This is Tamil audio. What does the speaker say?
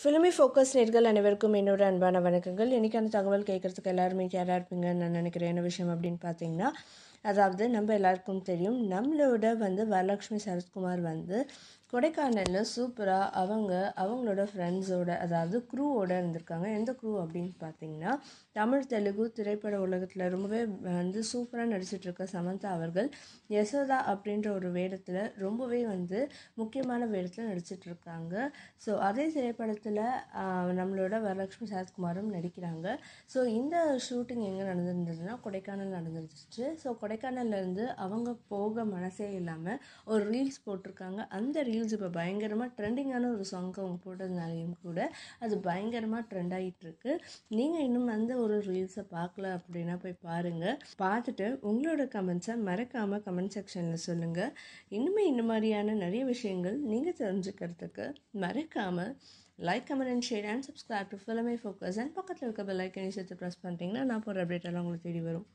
ஃபிலிமி ஃபோக்கஸ் நேர்கள் அனைவருக்கும் என்னோட அன்பான வணக்கங்கள் அந்த தகவல் கேட்குறதுக்கு எல்லாருமே யாராக இருப்பீங்கன்னு நான் நினைக்கிறேன் என்ன விஷயம் அப்படின்னு பார்த்தீங்கன்னா அதாவது நம்ம எல்லாருக்கும் தெரியும் நம்மளோட வந்து வரலட்சுமி சரத்குமார் வந்து கொடைக்கானலில் சூப்பராக அவங்க அவங்களோட ஃப்ரெண்ட்ஸோட அதாவது க்ரூவோட இருந்திருக்காங்க எந்த க்ரூ அப்படின்னு பார்த்தீங்கன்னா தமிழ் தெலுங்கு திரைப்பட உலகத்தில் ரொம்பவே வந்து சூப்பராக நடிச்சிட்ருக்க சமந்தா அவர்கள் யசோதா அப்படின்ற ஒரு வேடத்தில் ரொம்பவே வந்து முக்கியமான வேடத்தில் நடிச்சிட்ருக்காங்க ஸோ அதே திரைப்படத்தில் நம்மளோட வரலட்சுமி சரத்குமாரும் நடிக்கிறாங்க ஸோ இந்த ஷூட்டிங் எங்கே நடந்துருந்ததுன்னா கொடைக்கானல் நடந்துருச்சு ஸோ கொடை கொடைக்கானல்லேருந்து அவங்க போக மனசே இல்லாமல் ஒரு ரீல்ஸ் போட்டிருக்காங்க அந்த ரீல்ஸ் இப்போ பயங்கரமாக ட்ரெண்டிங்கான ஒரு சாங்க்கு அவங்க போட்டதுனாலையும் கூட அது பயங்கரமாக ட்ரெண்ட் ஆகிட்டுருக்கு நீங்கள் இன்னும் அந்த ஒரு ரீல்ஸை பார்க்கல அப்படின்னா போய் பாருங்கள் பார்த்துட்டு உங்களோட கமெண்ட்ஸை மறக்காமல் கமெண்ட் செக்ஷனில் சொல்லுங்கள் இன்னுமே இந்த மாதிரியான நிறைய விஷயங்கள் நீங்கள் தெரிஞ்சுக்கிறதுக்கு மறக்காமல் like comment and share and subscribe to ஃபிலமே ஃபோக்கஸ் அண்ட் பக்கத்தில் இருக்க பெல் லைக்கனை சேர்த்து ப்ரெஸ் பண்ணிட்டீங்கன்னா நான் போகிற அப்டேட் எல்லாம் உங்களுக்கு தேடி வரும்